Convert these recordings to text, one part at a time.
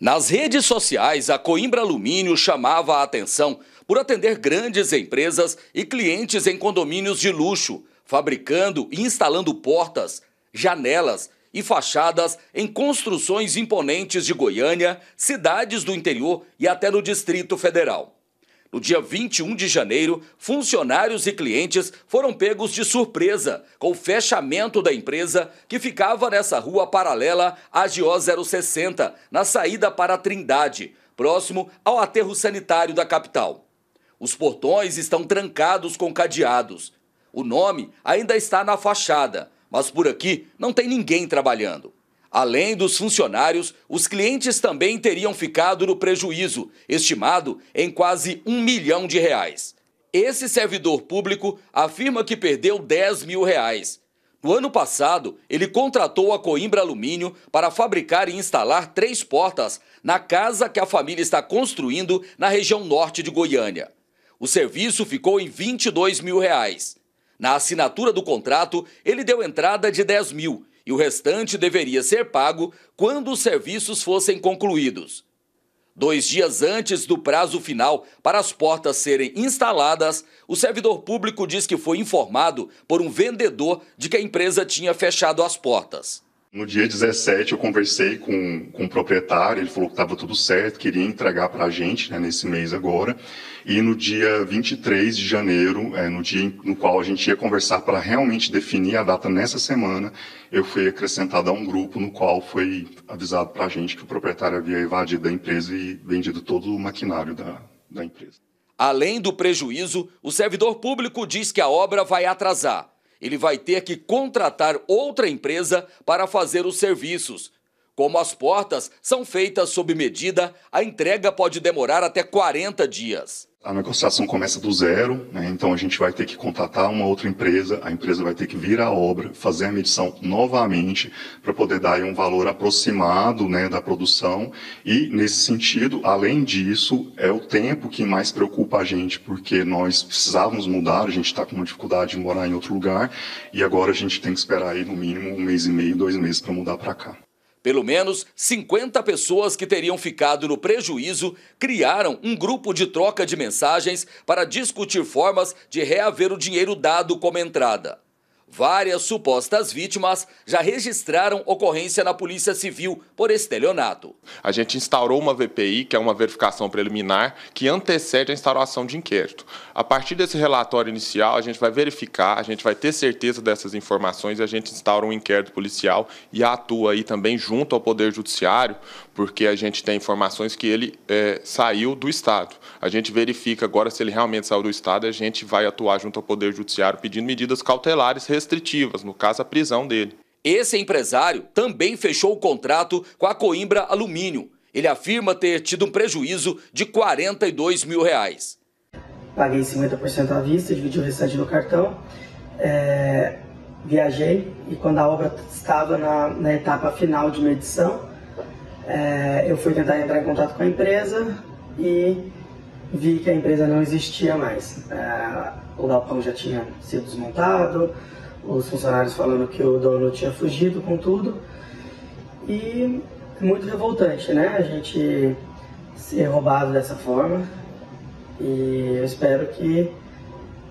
Nas redes sociais, a Coimbra Alumínio chamava a atenção por atender grandes empresas e clientes em condomínios de luxo, fabricando e instalando portas, janelas e fachadas em construções imponentes de Goiânia, cidades do interior e até no Distrito Federal. No dia 21 de janeiro, funcionários e clientes foram pegos de surpresa com o fechamento da empresa que ficava nessa rua paralela à GO 060, na saída para a Trindade, próximo ao aterro sanitário da capital. Os portões estão trancados com cadeados. O nome ainda está na fachada, mas por aqui não tem ninguém trabalhando. Além dos funcionários, os clientes também teriam ficado no prejuízo, estimado em quase um milhão de reais. Esse servidor público afirma que perdeu 10 mil reais. No ano passado, ele contratou a Coimbra Alumínio para fabricar e instalar três portas na casa que a família está construindo na região norte de Goiânia. O serviço ficou em 22 mil reais. Na assinatura do contrato, ele deu entrada de 10 mil e o restante deveria ser pago quando os serviços fossem concluídos. Dois dias antes do prazo final para as portas serem instaladas, o servidor público diz que foi informado por um vendedor de que a empresa tinha fechado as portas. No dia 17 eu conversei com, com o proprietário, ele falou que estava tudo certo, queria entregar para a gente né, nesse mês agora. E no dia 23 de janeiro, é, no dia no qual a gente ia conversar para realmente definir a data nessa semana, eu fui acrescentado a um grupo no qual foi avisado para a gente que o proprietário havia evadido a empresa e vendido todo o maquinário da, da empresa. Além do prejuízo, o servidor público diz que a obra vai atrasar ele vai ter que contratar outra empresa para fazer os serviços, como as portas são feitas sob medida, a entrega pode demorar até 40 dias. A negociação começa do zero, né? então a gente vai ter que contratar uma outra empresa, a empresa vai ter que vir à obra, fazer a medição novamente para poder dar um valor aproximado né, da produção. E nesse sentido, além disso, é o tempo que mais preocupa a gente, porque nós precisávamos mudar, a gente está com uma dificuldade de morar em outro lugar e agora a gente tem que esperar aí no mínimo um mês e meio, dois meses para mudar para cá. Pelo menos 50 pessoas que teriam ficado no prejuízo criaram um grupo de troca de mensagens para discutir formas de reaver o dinheiro dado como entrada. Várias supostas vítimas já registraram ocorrência na Polícia Civil por estelionato. A gente instaurou uma VPI, que é uma verificação preliminar, que antecede a instauração de inquérito. A partir desse relatório inicial, a gente vai verificar, a gente vai ter certeza dessas informações e a gente instaura um inquérito policial e atua aí também junto ao Poder Judiciário, porque a gente tem informações que ele é, saiu do Estado. A gente verifica agora se ele realmente saiu do Estado, a gente vai atuar junto ao Poder Judiciário pedindo medidas cautelares restritivas, no caso a prisão dele. Esse empresário também fechou o contrato com a Coimbra Alumínio. Ele afirma ter tido um prejuízo de 42 mil reais. Paguei 50% à vista, dividi o restante no cartão, é, viajei e quando a obra estava na, na etapa final de medição, é, eu fui tentar entrar em contato com a empresa e vi que a empresa não existia mais. É, o galpão já tinha sido desmontado, os funcionários falando que o dono tinha fugido com tudo. E muito revoltante, né? A gente ser roubado dessa forma. E eu espero que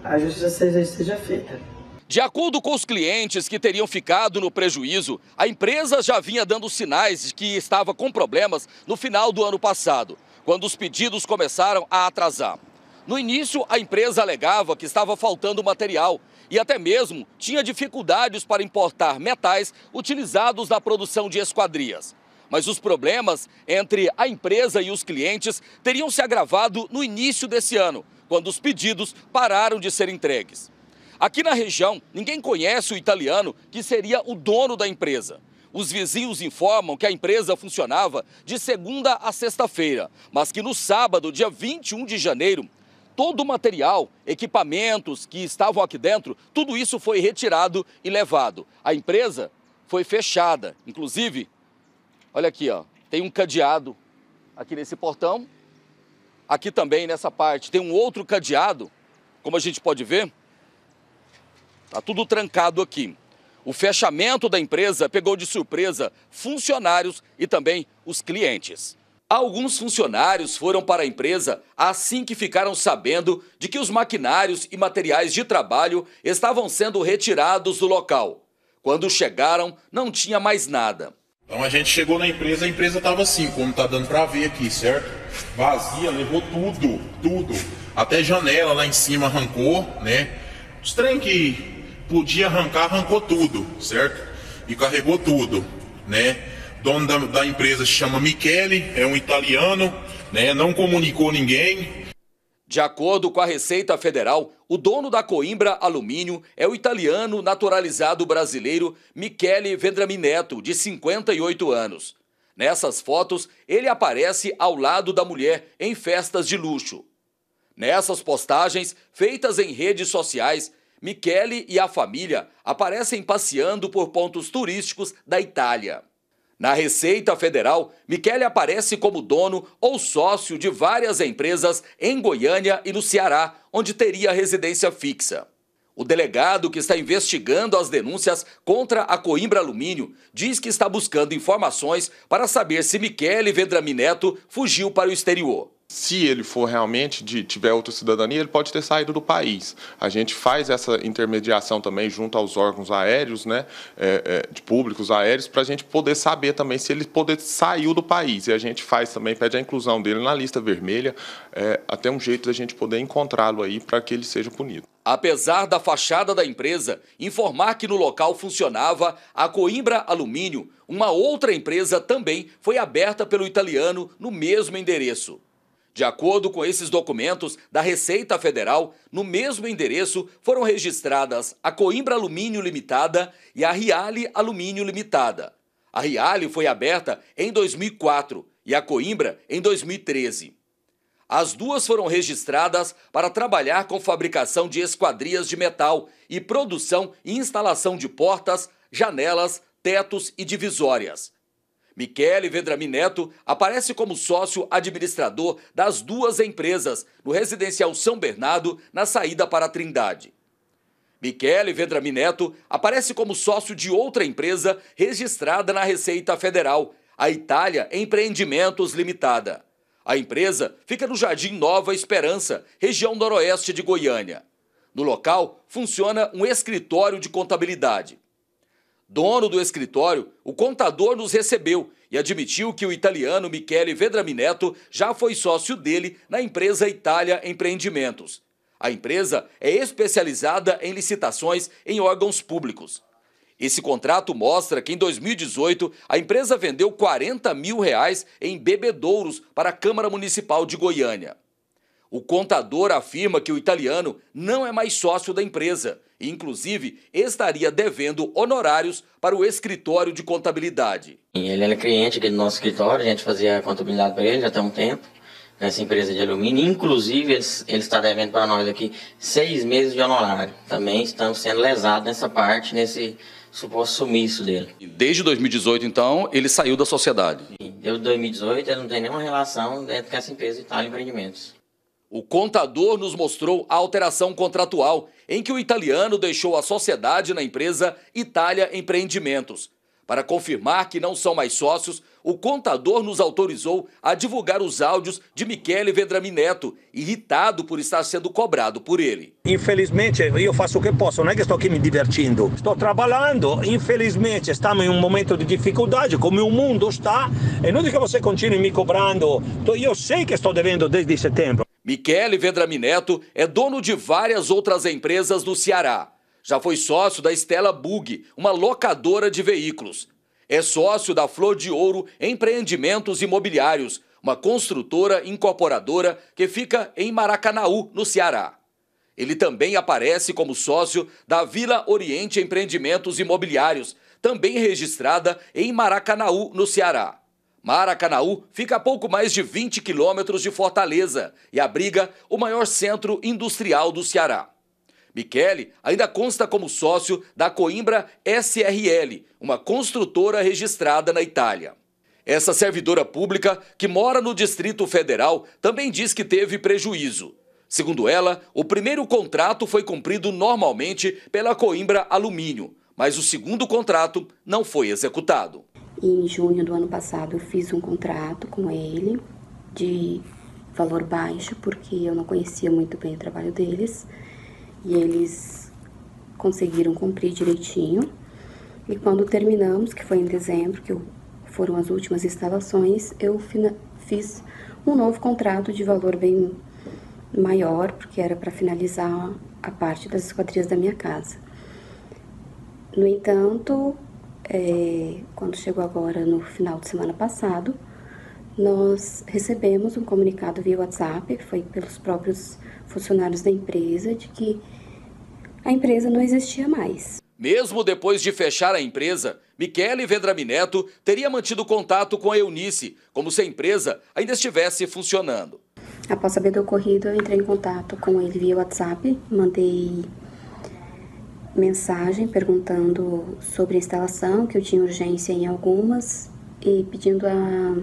a justiça seja, seja feita. De acordo com os clientes que teriam ficado no prejuízo, a empresa já vinha dando sinais de que estava com problemas no final do ano passado, quando os pedidos começaram a atrasar. No início, a empresa alegava que estava faltando material e até mesmo tinha dificuldades para importar metais utilizados na produção de esquadrias. Mas os problemas entre a empresa e os clientes teriam se agravado no início desse ano, quando os pedidos pararam de ser entregues. Aqui na região, ninguém conhece o italiano que seria o dono da empresa. Os vizinhos informam que a empresa funcionava de segunda a sexta-feira, mas que no sábado, dia 21 de janeiro, todo o material, equipamentos que estavam aqui dentro, tudo isso foi retirado e levado. A empresa foi fechada. Inclusive, olha aqui, ó, tem um cadeado aqui nesse portão. Aqui também, nessa parte, tem um outro cadeado, como a gente pode ver. Está tudo trancado aqui. O fechamento da empresa pegou de surpresa funcionários e também os clientes. Alguns funcionários foram para a empresa assim que ficaram sabendo de que os maquinários e materiais de trabalho estavam sendo retirados do local. Quando chegaram, não tinha mais nada. Então a gente chegou na empresa, a empresa estava assim, como está dando para ver aqui, certo? Vazia, levou tudo, tudo. Até janela lá em cima arrancou, né? Os trem que podia arrancar, arrancou tudo, certo? E carregou tudo, né? dono da, da empresa se chama Michele, é um italiano, né, não comunicou ninguém. De acordo com a Receita Federal, o dono da Coimbra Alumínio é o italiano naturalizado brasileiro Michele Vendramineto, de 58 anos. Nessas fotos, ele aparece ao lado da mulher em festas de luxo. Nessas postagens, feitas em redes sociais, Michele e a família aparecem passeando por pontos turísticos da Itália. Na Receita Federal, Michele aparece como dono ou sócio de várias empresas em Goiânia e no Ceará, onde teria residência fixa. O delegado que está investigando as denúncias contra a Coimbra Alumínio diz que está buscando informações para saber se Michele Vedramineto Neto fugiu para o exterior se ele for realmente de tiver outra cidadania, ele pode ter saído do país. A gente faz essa intermediação também junto aos órgãos aéreos, né, é, é, de públicos aéreos, para a gente poder saber também se ele poder saiu do país. E a gente faz também pede a inclusão dele na lista vermelha, é, até um jeito da gente poder encontrá-lo aí para que ele seja punido. Apesar da fachada da empresa informar que no local funcionava a Coimbra Alumínio, uma outra empresa também foi aberta pelo italiano no mesmo endereço. De acordo com esses documentos da Receita Federal, no mesmo endereço foram registradas a Coimbra Alumínio Limitada e a Riale Alumínio Limitada. A Riale foi aberta em 2004 e a Coimbra em 2013. As duas foram registradas para trabalhar com fabricação de esquadrias de metal e produção e instalação de portas, janelas, tetos e divisórias. Michele Vendramin Neto aparece como sócio administrador das duas empresas no residencial São Bernardo, na saída para a Trindade. Michele Vendramin Neto aparece como sócio de outra empresa registrada na Receita Federal, a Itália Empreendimentos Limitada. A empresa fica no Jardim Nova Esperança, região noroeste de Goiânia. No local, funciona um escritório de contabilidade dono do escritório, o contador nos recebeu e admitiu que o italiano Michele Vedramineto já foi sócio dele na empresa Itália Empreendimentos. A empresa é especializada em licitações em órgãos públicos. Esse contrato mostra que em 2018 a empresa vendeu 40 mil reais em bebedouros para a Câmara Municipal de Goiânia. O contador afirma que o italiano não é mais sócio da empresa Inclusive, estaria devendo honorários para o escritório de contabilidade. Ele era cliente aqui do nosso escritório, a gente fazia contabilidade para ele já tem um tempo, nessa empresa de alumínio. Inclusive, ele, ele está devendo para nós aqui seis meses de honorário. Também estamos sendo lesados nessa parte, nesse suposto sumiço dele. E desde 2018, então, ele saiu da sociedade? Desde 2018, ele não tem nenhuma relação dentro dessa empresa de tal empreendimentos. O contador nos mostrou a alteração contratual em que o italiano deixou a sociedade na empresa Itália Empreendimentos. Para confirmar que não são mais sócios, o contador nos autorizou a divulgar os áudios de Michele Vedrami Neto, irritado por estar sendo cobrado por ele. Infelizmente, eu faço o que posso, não é que estou aqui me divertindo. Estou trabalhando, infelizmente, estamos em um momento de dificuldade, como o mundo está. É que você continue me cobrando. Eu sei que estou devendo desde setembro. Michele Vedramineto é dono de várias outras empresas do Ceará. Já foi sócio da Estela Bug, uma locadora de veículos. É sócio da Flor de Ouro Empreendimentos Imobiliários, uma construtora incorporadora que fica em Maracanaú, no Ceará. Ele também aparece como sócio da Vila Oriente Empreendimentos Imobiliários, também registrada em Maracanaú, no Ceará. Maracanaú fica a pouco mais de 20 quilômetros de Fortaleza e abriga o maior centro industrial do Ceará. Michele ainda consta como sócio da Coimbra SRL, uma construtora registrada na Itália. Essa servidora pública, que mora no Distrito Federal, também diz que teve prejuízo. Segundo ela, o primeiro contrato foi cumprido normalmente pela Coimbra Alumínio, mas o segundo contrato não foi executado em junho do ano passado eu fiz um contrato com ele de valor baixo, porque eu não conhecia muito bem o trabalho deles, e eles conseguiram cumprir direitinho. E quando terminamos, que foi em dezembro, que foram as últimas instalações, eu fiz um novo contrato de valor bem maior, porque era para finalizar a parte das esquadrias da minha casa. No entanto, é, quando chegou agora no final de semana passado, nós recebemos um comunicado via WhatsApp, que foi pelos próprios funcionários da empresa, de que a empresa não existia mais. Mesmo depois de fechar a empresa, Michele Vendramineto teria mantido contato com a Eunice, como se a empresa ainda estivesse funcionando. Após saber do ocorrido, eu entrei em contato com ele via WhatsApp, mandei mensagem perguntando sobre a instalação, que eu tinha urgência em algumas e pedindo a,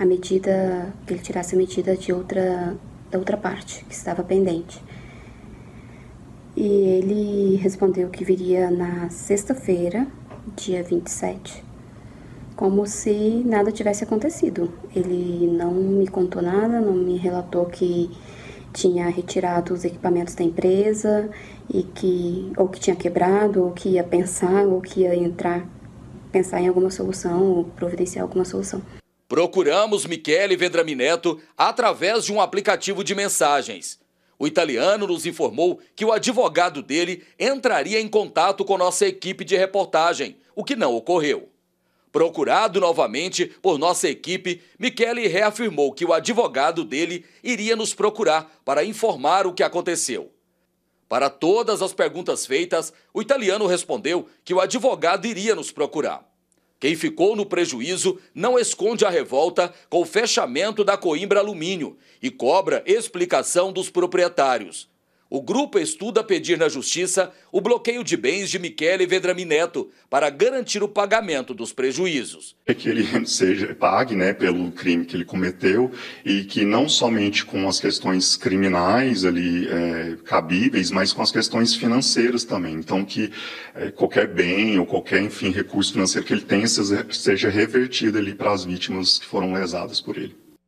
a medida, que ele tirasse a medida de outra, da outra parte que estava pendente. E ele respondeu que viria na sexta-feira, dia 27, como se nada tivesse acontecido. Ele não me contou nada, não me relatou que tinha retirado os equipamentos da empresa e que ou que tinha quebrado, ou que ia pensar, ou que ia entrar, pensar em alguma solução, ou providenciar alguma solução. Procuramos Michele Vendramineto através de um aplicativo de mensagens. O italiano nos informou que o advogado dele entraria em contato com nossa equipe de reportagem, o que não ocorreu. Procurado novamente por nossa equipe, Michele reafirmou que o advogado dele iria nos procurar para informar o que aconteceu. Para todas as perguntas feitas, o italiano respondeu que o advogado iria nos procurar. Quem ficou no prejuízo não esconde a revolta com o fechamento da Coimbra Alumínio e cobra explicação dos proprietários. O grupo estuda pedir na Justiça o bloqueio de bens de Michele Vedrami Neto para garantir o pagamento dos prejuízos. É que ele seja pague né, pelo crime que ele cometeu e que não somente com as questões criminais ali é, cabíveis, mas com as questões financeiras também. Então que é, qualquer bem ou qualquer enfim recurso financeiro que ele tenha seja revertido ali para as vítimas que foram lesadas por ele.